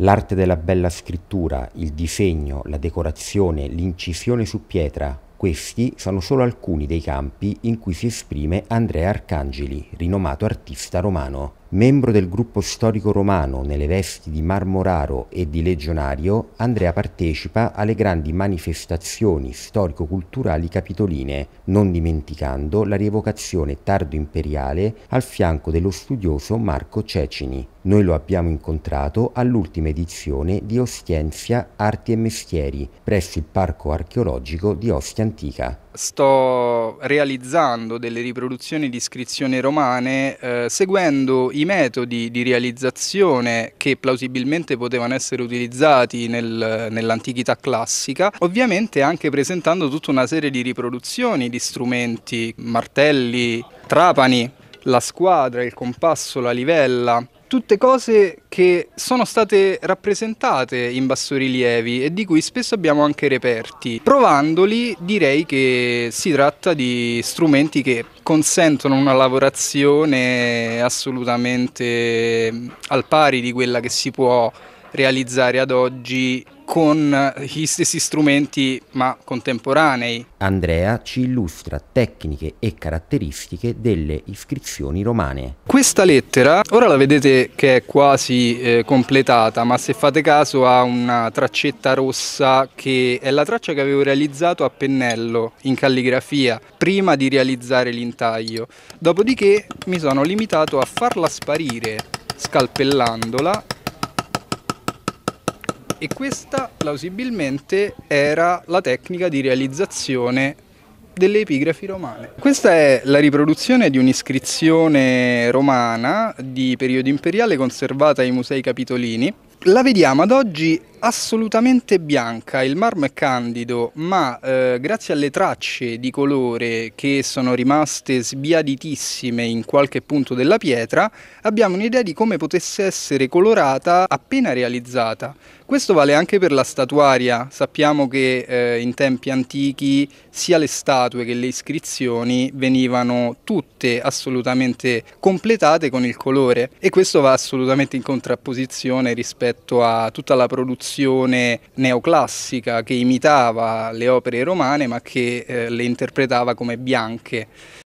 l'arte della bella scrittura, il disegno, la decorazione, l'incisione su pietra, questi sono solo alcuni dei campi in cui si esprime Andrea Arcangeli, rinomato artista romano. Membro del gruppo storico romano nelle vesti di marmoraro e di legionario, Andrea partecipa alle grandi manifestazioni storico-culturali capitoline, non dimenticando la rievocazione tardo-imperiale al fianco dello studioso Marco Cecini. Noi lo abbiamo incontrato all'ultima edizione di Ostienzia Arti e Mestieri, presso il Parco Archeologico di Ostia Antica. Sto realizzando delle riproduzioni di iscrizioni romane eh, seguendo i i metodi di realizzazione che plausibilmente potevano essere utilizzati nel, nell'antichità classica, ovviamente anche presentando tutta una serie di riproduzioni di strumenti, martelli, trapani, la squadra, il compasso, la livella, tutte cose che sono state rappresentate in bassorilievi e di cui spesso abbiamo anche reperti. Provandoli direi che si tratta di strumenti che consentono una lavorazione assolutamente mm, al pari di quella che si può realizzare ad oggi con gli stessi strumenti ma contemporanei. Andrea ci illustra tecniche e caratteristiche delle iscrizioni romane. Questa lettera, ora la vedete che è quasi eh, completata, ma se fate caso ha una traccetta rossa che è la traccia che avevo realizzato a pennello in calligrafia prima di realizzare l'intaglio. Dopodiché mi sono limitato a farla sparire scalpellandola e questa plausibilmente era la tecnica di realizzazione delle epigrafi romane. Questa è la riproduzione di un'iscrizione romana di periodo imperiale conservata ai Musei Capitolini. La vediamo ad oggi assolutamente bianca, il marmo è candido, ma eh, grazie alle tracce di colore che sono rimaste sbiaditissime in qualche punto della pietra, abbiamo un'idea di come potesse essere colorata appena realizzata. Questo vale anche per la statuaria, sappiamo che eh, in tempi antichi sia le statue che le iscrizioni venivano tutte assolutamente completate con il colore e questo va assolutamente in contrapposizione rispetto a tutta la produzione tradizione neoclassica che imitava le opere romane ma che eh, le interpretava come bianche.